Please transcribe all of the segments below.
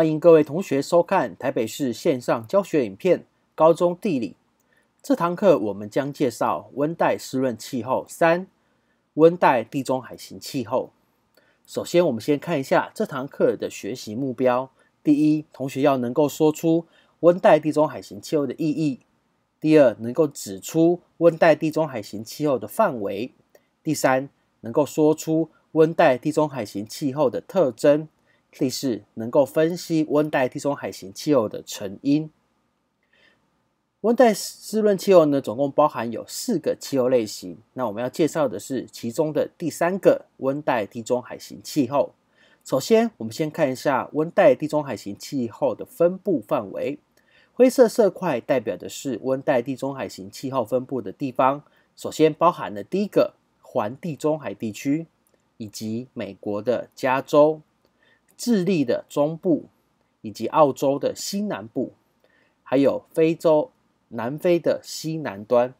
欢迎各位同学收看台北市线上教学影片《高中地理》这堂课，我们将介绍温带湿润气候、三温带地中海型气候。首先，我们先看一下这堂课的学习目标：第一，同学要能够说出温带地中海型气候的意义；第二，能够指出温带地中海型气候的范围；第三，能够说出温带地中海型气候的特征。第四，能够分析温带地中海型气候的成因。温带湿润气候呢，总共包含有四个气候类型。那我们要介绍的是其中的第三个——温带地中海型气候。首先，我们先看一下温带地中海型气候的分布范围。灰色色块代表的是温带地中海型气候分布的地方。首先，包含了第一个环地中海地区，以及美国的加州。智利的中部，以及澳洲的西南部，还有非洲南非的西南端，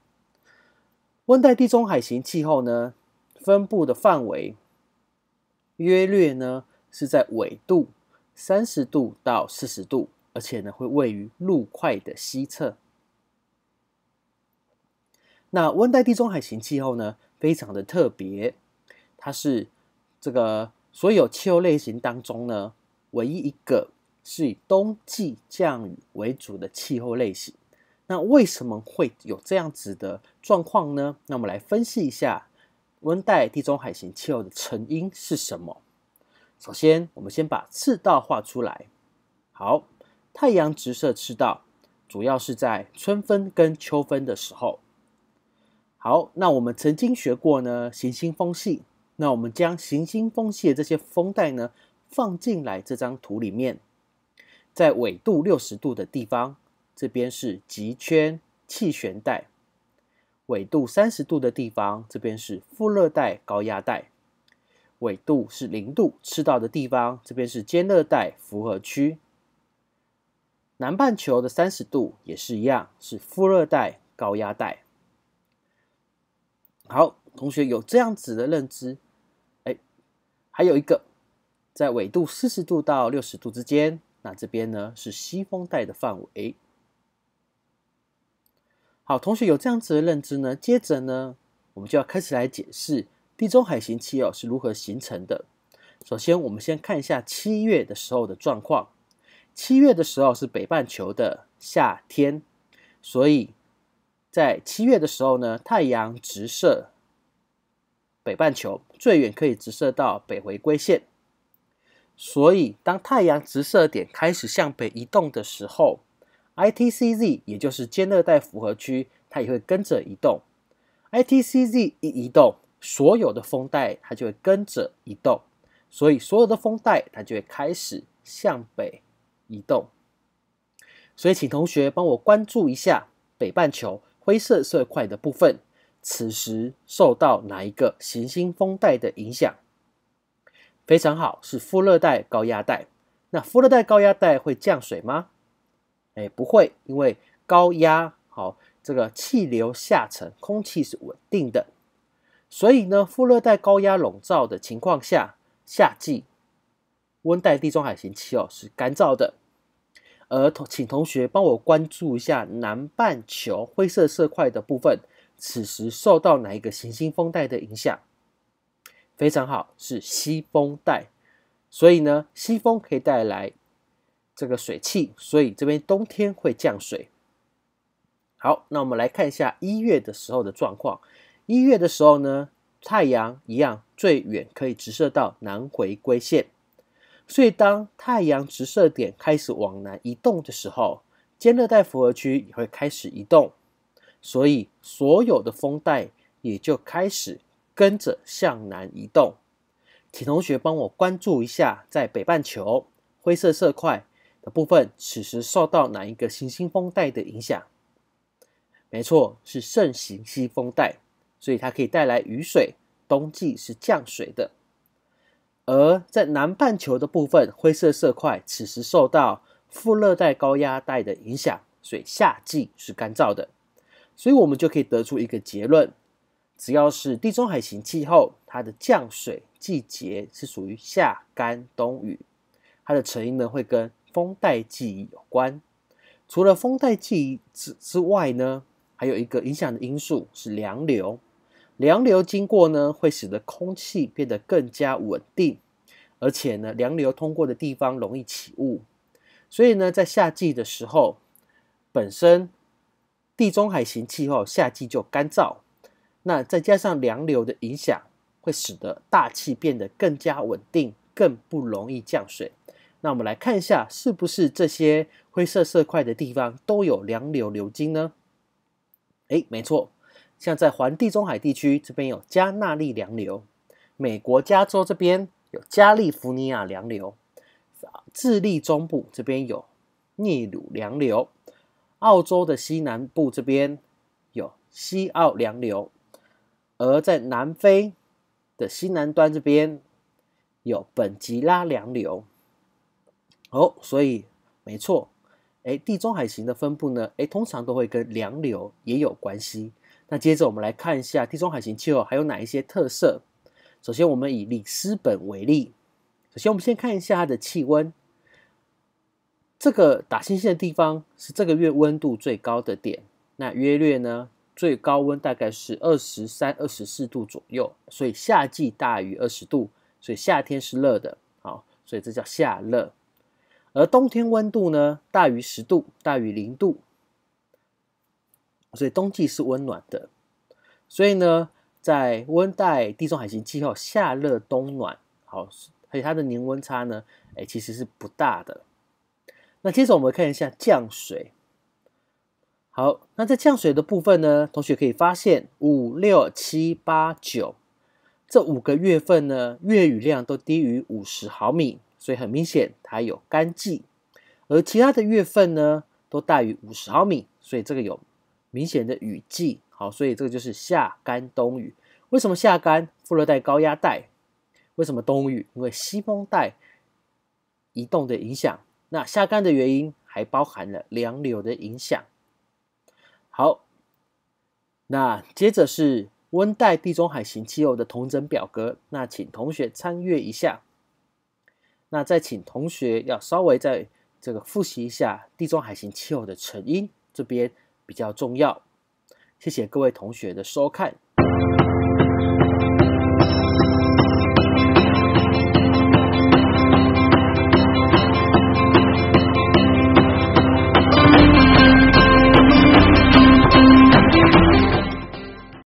温带地中海型气候呢，分布的范围约略呢是在纬度三十度到四十度，而且呢会位于陆块的西侧。那温带地中海型气候呢，非常的特别，它是这个。所有气候类型当中呢，唯一一个是以冬季降雨为主的气候类型。那为什么会有这样子的状况呢？那我们来分析一下温带地中海型气候的成因是什么。首先，我们先把赤道画出来。好，太阳直射赤道，主要是在春分跟秋分的时候。好，那我们曾经学过呢，行星风系。那我们将行星风系的这些风带呢放进来这张图里面，在纬度六十度的地方，这边是极圈气旋带；纬度三十度的地方，这边是副热带高压带；纬度是零度，赤道的地方，这边是间热带符合区。南半球的三十度也是一样，是副热带高压带。好，同学有这样子的认知。还有一个，在纬度四十度到六十度之间，那这边呢是西风带的范围。好，同学有这样子的认知呢，接着呢，我们就要开始来解释地中海型气候是如何形成的。首先，我们先看一下七月的时候的状况。七月的时候是北半球的夏天，所以在七月的时候呢，太阳直射。北半球最远可以直射到北回归线，所以当太阳直射点开始向北移动的时候，ITCZ 也就是间热带复合区，它也会跟着移动。ITCZ 一移动，所有的风带它就会跟着移动，所以所有的风带它就会开始向北移动。所以，请同学帮我关注一下北半球灰色色块的部分。此时受到哪一个行星风带的影响？非常好，是副热带高压带。那副热带高压带会降水吗？哎，不会，因为高压好，这个气流下沉，空气是稳定的。所以呢，副热带高压笼罩的情况下，夏季温带地中海型气候是干燥的。而同，请同学帮我关注一下南半球灰色色块的部分。此时受到哪一个行星风带的影响？非常好，是西风带。所以呢，西风可以带来这个水汽，所以这边冬天会降水。好，那我们来看一下一月的时候的状况。一月的时候呢，太阳一样最远可以直射到南回归线，所以当太阳直射点开始往南移动的时候，间热带复合区也会开始移动。所以，所有的风带也就开始跟着向南移动。请同学帮我关注一下，在北半球灰色色块的部分，此时受到哪一个行星风带的影响？没错，是盛行西风带。所以它可以带来雨水，冬季是降水的。而在南半球的部分灰色色块，此时受到副热带高压带的影响，所以夏季是干燥的。所以我们就可以得出一个结论：只要是地中海型气候，它的降水季节是属于夏干冬雨，它的成因呢会跟风带季有关。除了风带季之之外呢，还有一个影响的因素是凉流。凉流经过呢，会使得空气变得更加稳定，而且呢，凉流通过的地方容易起雾。所以呢，在夏季的时候，本身。地中海型气候，夏季就干燥。那再加上凉流的影响，会使得大气变得更加稳定，更不容易降水。那我们来看一下，是不是这些灰色色块的地方都有凉流流经呢？诶，没错。像在环地中海地区，这边有加纳利凉流；美国加州这边有加利福尼亚凉流；智利中部这边有秘鲁凉流。澳洲的西南部这边有西澳洋流，而在南非的西南端这边有本吉拉洋流。哦，所以没错，哎，地中海型的分布呢，哎，通常都会跟洋流也有关系。那接着我们来看一下地中海型气候还有哪一些特色。首先，我们以里斯本为例。首先，我们先看一下它的气温。这个打星星的地方是这个月温度最高的点，那约略呢，最高温大概是二十三、二十四度左右，所以夏季大于二十度，所以夏天是热的，好，所以这叫夏热。而冬天温度呢，大于十度，大于零度，所以冬季是温暖的。所以呢，在温带地中海型气候，夏热冬暖，好，而且它的年温差呢，哎，其实是不大的。那接着我们看一下降水。好，那在降水的部分呢，同学可以发现五六七八九这五个月份呢，月雨量都低于五十毫米，所以很明显它有干季。而其他的月份呢，都大于五十毫米，所以这个有明显的雨季。好，所以这个就是夏干冬雨。为什么夏干？副热带高压带。为什么冬雨？因为西风带移动的影响。那下干的原因还包含了凉流的影响。好，那接着是温带地中海型气候的同整表格，那请同学参阅一下。那再请同学要稍微在这个复习一下地中海型气候的成因，这边比较重要。谢谢各位同学的收看。